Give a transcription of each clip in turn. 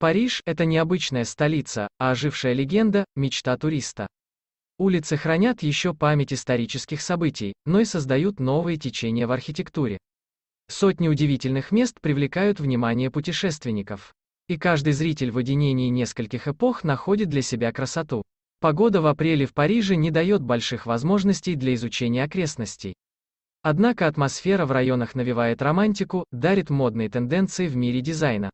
Париж – это необычная столица, а ожившая легенда – мечта туриста. Улицы хранят еще память исторических событий, но и создают новые течения в архитектуре. Сотни удивительных мест привлекают внимание путешественников. И каждый зритель в одинении нескольких эпох находит для себя красоту. Погода в апреле в Париже не дает больших возможностей для изучения окрестностей. Однако атмосфера в районах навевает романтику, дарит модные тенденции в мире дизайна.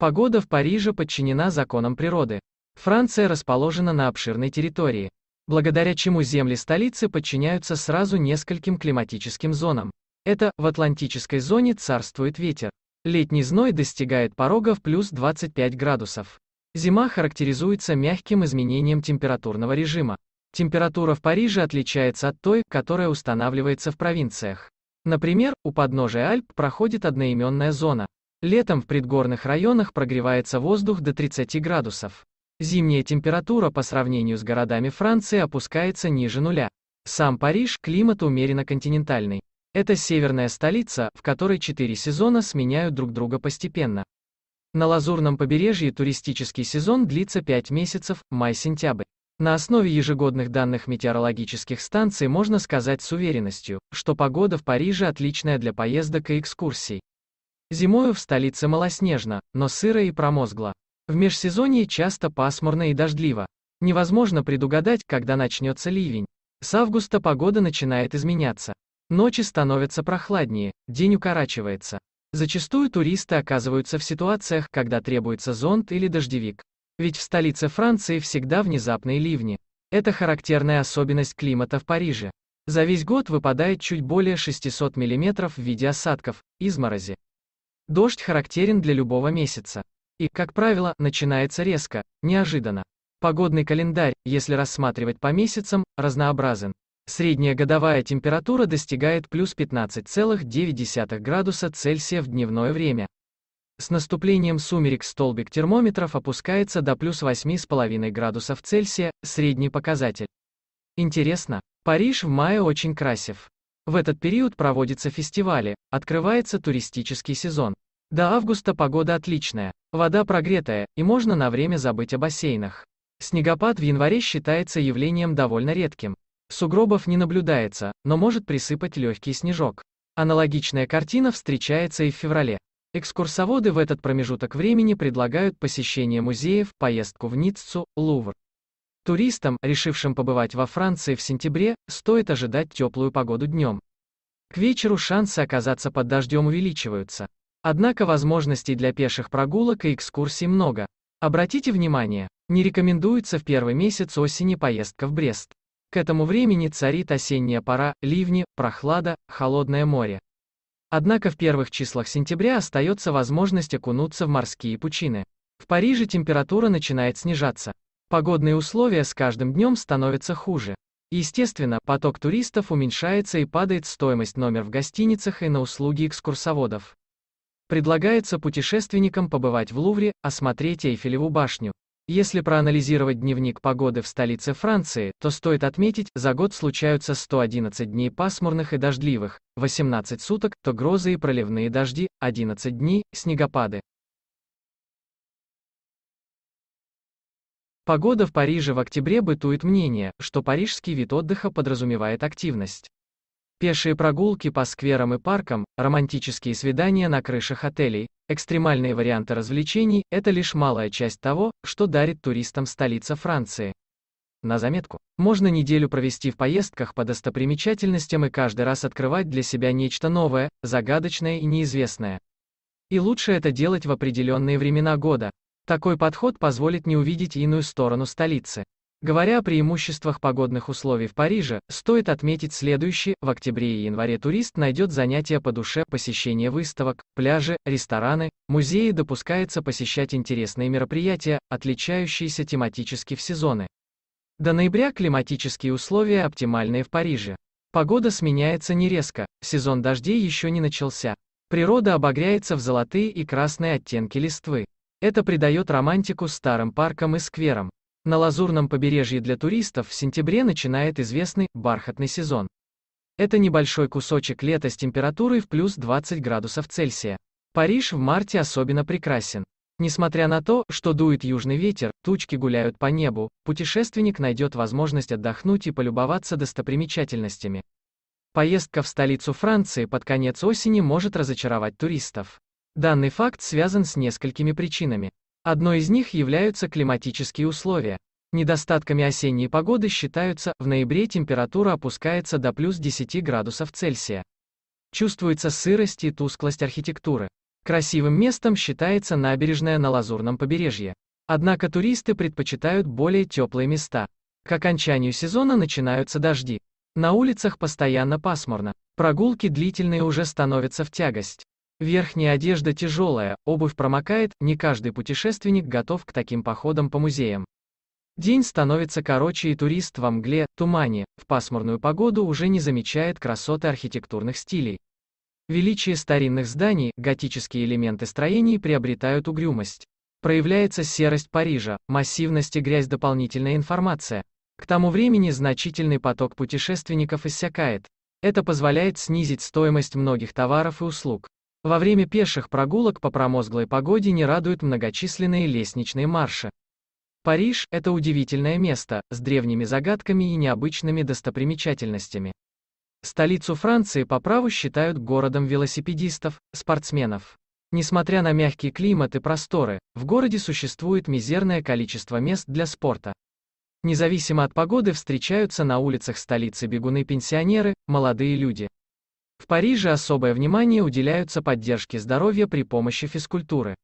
Погода в Париже подчинена законам природы. Франция расположена на обширной территории, благодаря чему земли столицы подчиняются сразу нескольким климатическим зонам. Это, в Атлантической зоне царствует ветер. Летний зной достигает порога в плюс 25 градусов. Зима характеризуется мягким изменением температурного режима. Температура в Париже отличается от той, которая устанавливается в провинциях. Например, у подножия Альп проходит одноименная зона, Летом в предгорных районах прогревается воздух до 30 градусов. Зимняя температура по сравнению с городами Франции опускается ниже нуля. Сам Париж – климат умеренно континентальный. Это северная столица, в которой четыре сезона сменяют друг друга постепенно. На Лазурном побережье туристический сезон длится 5 месяцев, май-сентябрь. На основе ежегодных данных метеорологических станций можно сказать с уверенностью, что погода в Париже отличная для поездок и экскурсий. Зимою в столице малоснежно, но сыро и промозгло. В межсезонье часто пасмурно и дождливо. Невозможно предугадать, когда начнется ливень. С августа погода начинает изменяться. Ночи становятся прохладнее, день укорачивается. Зачастую туристы оказываются в ситуациях, когда требуется зонт или дождевик. Ведь в столице Франции всегда внезапные ливни. Это характерная особенность климата в Париже. За весь год выпадает чуть более 600 мм в виде осадков, изморози. Дождь характерен для любого месяца. И, как правило, начинается резко, неожиданно. Погодный календарь, если рассматривать по месяцам, разнообразен. Средняя годовая температура достигает плюс 15,9 градуса Цельсия в дневное время. С наступлением сумерек столбик термометров опускается до плюс 8,5 градусов Цельсия, средний показатель. Интересно, Париж в мае очень красив. В этот период проводятся фестивали, открывается туристический сезон. До августа погода отличная, вода прогретая, и можно на время забыть о бассейнах. Снегопад в январе считается явлением довольно редким. Сугробов не наблюдается, но может присыпать легкий снежок. Аналогичная картина встречается и в феврале. Экскурсоводы в этот промежуток времени предлагают посещение музеев, поездку в Ниццу, Лувр. Туристам, решившим побывать во Франции в сентябре, стоит ожидать теплую погоду днем. К вечеру шансы оказаться под дождем увеличиваются. Однако возможностей для пеших прогулок и экскурсий много. Обратите внимание, не рекомендуется в первый месяц осени поездка в Брест. К этому времени царит осенняя пора, ливни, прохлада, холодное море. Однако в первых числах сентября остается возможность окунуться в морские пучины. В Париже температура начинает снижаться. Погодные условия с каждым днем становятся хуже. Естественно, поток туристов уменьшается и падает стоимость номер в гостиницах и на услуги экскурсоводов. Предлагается путешественникам побывать в Лувре, осмотреть Эйфелеву башню. Если проанализировать дневник погоды в столице Франции, то стоит отметить, за год случаются 111 дней пасмурных и дождливых, 18 суток, то грозы и проливные дожди, 11 дней, снегопады. Погода в Париже в октябре бытует мнение, что парижский вид отдыха подразумевает активность. Пешие прогулки по скверам и паркам, романтические свидания на крышах отелей, экстремальные варианты развлечений – это лишь малая часть того, что дарит туристам столица Франции. На заметку, можно неделю провести в поездках по достопримечательностям и каждый раз открывать для себя нечто новое, загадочное и неизвестное. И лучше это делать в определенные времена года, такой подход позволит не увидеть иную сторону столицы. Говоря о преимуществах погодных условий в Париже, стоит отметить следующее, в октябре и январе турист найдет занятия по душе, посещение выставок, пляжи, рестораны, музеи допускается посещать интересные мероприятия, отличающиеся тематически в сезоны. До ноября климатические условия оптимальные в Париже. Погода сменяется не резко, сезон дождей еще не начался. Природа обогряется в золотые и красные оттенки листвы. Это придает романтику старым паркам и скверам. На лазурном побережье для туристов в сентябре начинает известный бархатный сезон. Это небольшой кусочек лета с температурой в плюс 20 градусов Цельсия. Париж в марте особенно прекрасен. Несмотря на то, что дует южный ветер, тучки гуляют по небу, путешественник найдет возможность отдохнуть и полюбоваться достопримечательностями. Поездка в столицу Франции под конец осени может разочаровать туристов. Данный факт связан с несколькими причинами. Одной из них являются климатические условия. Недостатками осенней погоды считаются, в ноябре температура опускается до плюс 10 градусов Цельсия. Чувствуется сырость и тусклость архитектуры. Красивым местом считается набережная на Лазурном побережье. Однако туристы предпочитают более теплые места. К окончанию сезона начинаются дожди. На улицах постоянно пасмурно. Прогулки длительные уже становятся в тягость. Верхняя одежда тяжелая, обувь промокает, не каждый путешественник готов к таким походам по музеям. День становится короче и турист во мгле, тумане, в пасмурную погоду уже не замечает красоты архитектурных стилей. Величие старинных зданий, готические элементы строений приобретают угрюмость. Проявляется серость Парижа, массивность и грязь дополнительная информация. К тому времени значительный поток путешественников иссякает. Это позволяет снизить стоимость многих товаров и услуг. Во время пеших прогулок по промозглой погоде не радуют многочисленные лестничные марши. Париж – это удивительное место, с древними загадками и необычными достопримечательностями. Столицу Франции по праву считают городом велосипедистов, спортсменов. Несмотря на мягкий климат и просторы, в городе существует мизерное количество мест для спорта. Независимо от погоды встречаются на улицах столицы бегуны-пенсионеры, молодые люди. В Париже особое внимание уделяется поддержке здоровья при помощи физкультуры.